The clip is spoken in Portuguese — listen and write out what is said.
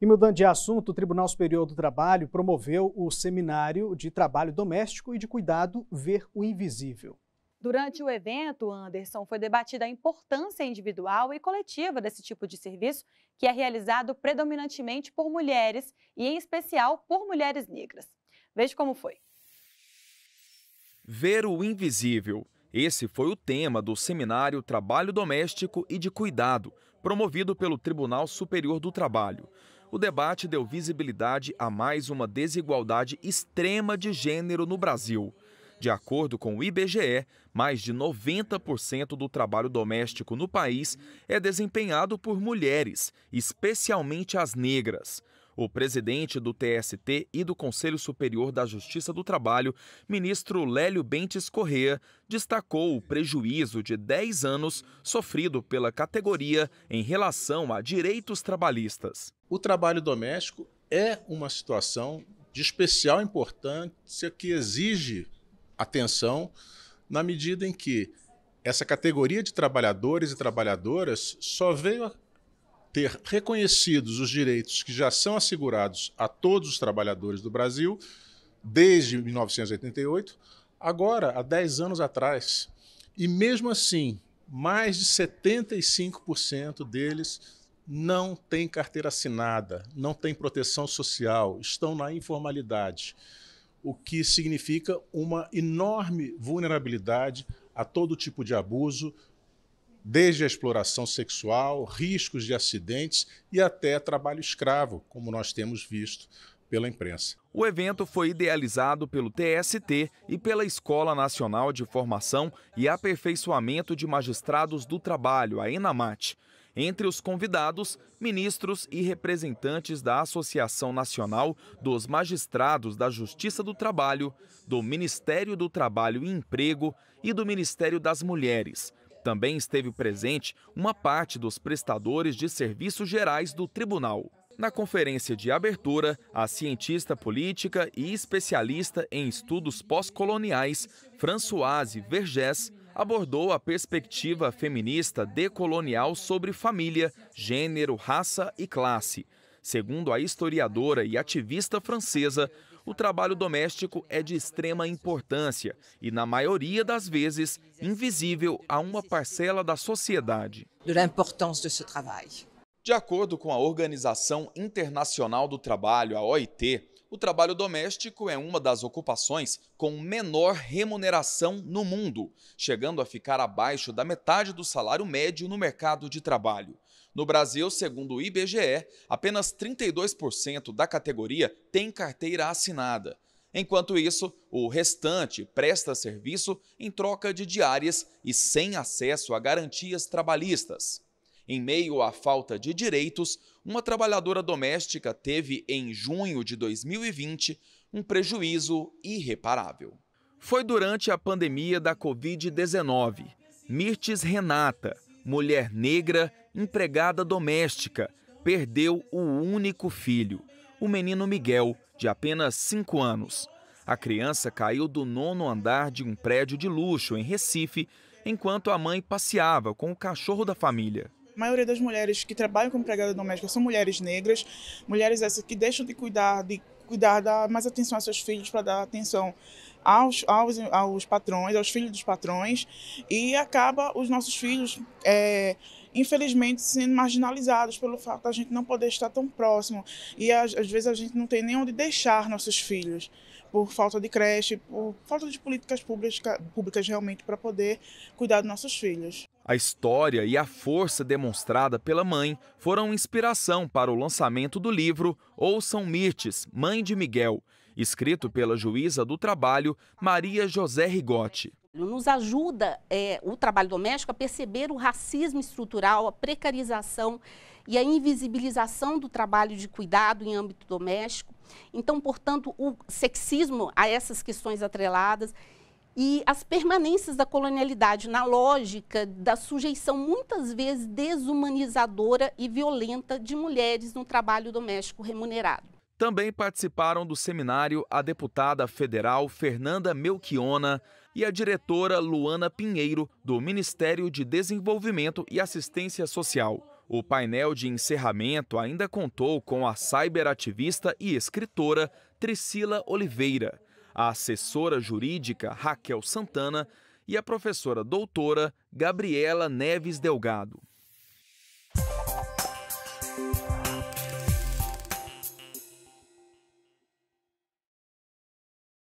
E mudando de assunto, o Tribunal Superior do Trabalho promoveu o seminário de trabalho doméstico e de cuidado Ver o Invisível. Durante o evento, Anderson, foi debatida a importância individual e coletiva desse tipo de serviço, que é realizado predominantemente por mulheres e, em especial, por mulheres negras. Veja como foi. Ver o invisível. Esse foi o tema do seminário Trabalho Doméstico e de Cuidado, promovido pelo Tribunal Superior do Trabalho o debate deu visibilidade a mais uma desigualdade extrema de gênero no Brasil. De acordo com o IBGE, mais de 90% do trabalho doméstico no país é desempenhado por mulheres, especialmente as negras. O presidente do TST e do Conselho Superior da Justiça do Trabalho, ministro Lélio Bentes Correa, destacou o prejuízo de 10 anos sofrido pela categoria em relação a direitos trabalhistas o trabalho doméstico é uma situação de especial importância que exige atenção na medida em que essa categoria de trabalhadores e trabalhadoras só veio a ter reconhecidos os direitos que já são assegurados a todos os trabalhadores do Brasil desde 1988, agora há 10 anos atrás. E mesmo assim, mais de 75% deles não tem carteira assinada, não tem proteção social, estão na informalidade, o que significa uma enorme vulnerabilidade a todo tipo de abuso, desde a exploração sexual, riscos de acidentes e até trabalho escravo, como nós temos visto pela imprensa. O evento foi idealizado pelo TST e pela Escola Nacional de Formação e Aperfeiçoamento de Magistrados do Trabalho, a ENAMAT. Entre os convidados, ministros e representantes da Associação Nacional dos Magistrados da Justiça do Trabalho, do Ministério do Trabalho e Emprego e do Ministério das Mulheres. Também esteve presente uma parte dos prestadores de serviços gerais do tribunal. Na conferência de abertura, a cientista política e especialista em estudos pós-coloniais, Françoise Vergès, abordou a perspectiva feminista decolonial sobre família, gênero, raça e classe. Segundo a historiadora e ativista francesa, o trabalho doméstico é de extrema importância e, na maioria das vezes, invisível a uma parcela da sociedade. De acordo com a Organização Internacional do Trabalho, a OIT, o trabalho doméstico é uma das ocupações com menor remuneração no mundo, chegando a ficar abaixo da metade do salário médio no mercado de trabalho. No Brasil, segundo o IBGE, apenas 32% da categoria tem carteira assinada. Enquanto isso, o restante presta serviço em troca de diárias e sem acesso a garantias trabalhistas. Em meio à falta de direitos, uma trabalhadora doméstica teve, em junho de 2020, um prejuízo irreparável. Foi durante a pandemia da Covid-19. Mirtes Renata, mulher negra, empregada doméstica, perdeu o único filho, o menino Miguel, de apenas 5 anos. A criança caiu do nono andar de um prédio de luxo em Recife, enquanto a mãe passeava com o cachorro da família. A maioria das mulheres que trabalham como empregada doméstica são mulheres negras, mulheres essas que deixam de cuidar, de cuidar, dar mais atenção aos seus filhos para dar atenção aos, aos, aos patrões, aos filhos dos patrões, e acaba os nossos filhos é, infelizmente, sendo marginalizados pelo fato a gente não poder estar tão próximo. E às, às vezes a gente não tem nem onde deixar nossos filhos por falta de creche, por falta de políticas pública, públicas realmente para poder cuidar dos nossos filhos. A história e a força demonstrada pela mãe foram inspiração para o lançamento do livro Ouçam Mirtes, Mãe de Miguel, escrito pela juíza do trabalho Maria José Rigotti nos ajuda é, o trabalho doméstico a perceber o racismo estrutural, a precarização e a invisibilização do trabalho de cuidado em âmbito doméstico. Então, portanto, o sexismo a essas questões atreladas e as permanências da colonialidade na lógica da sujeição muitas vezes desumanizadora e violenta de mulheres no trabalho doméstico remunerado. Também participaram do seminário a deputada federal Fernanda Melchiona e a diretora Luana Pinheiro, do Ministério de Desenvolvimento e Assistência Social. O painel de encerramento ainda contou com a cyberativista e escritora Tricila Oliveira, a assessora jurídica Raquel Santana e a professora doutora Gabriela Neves Delgado.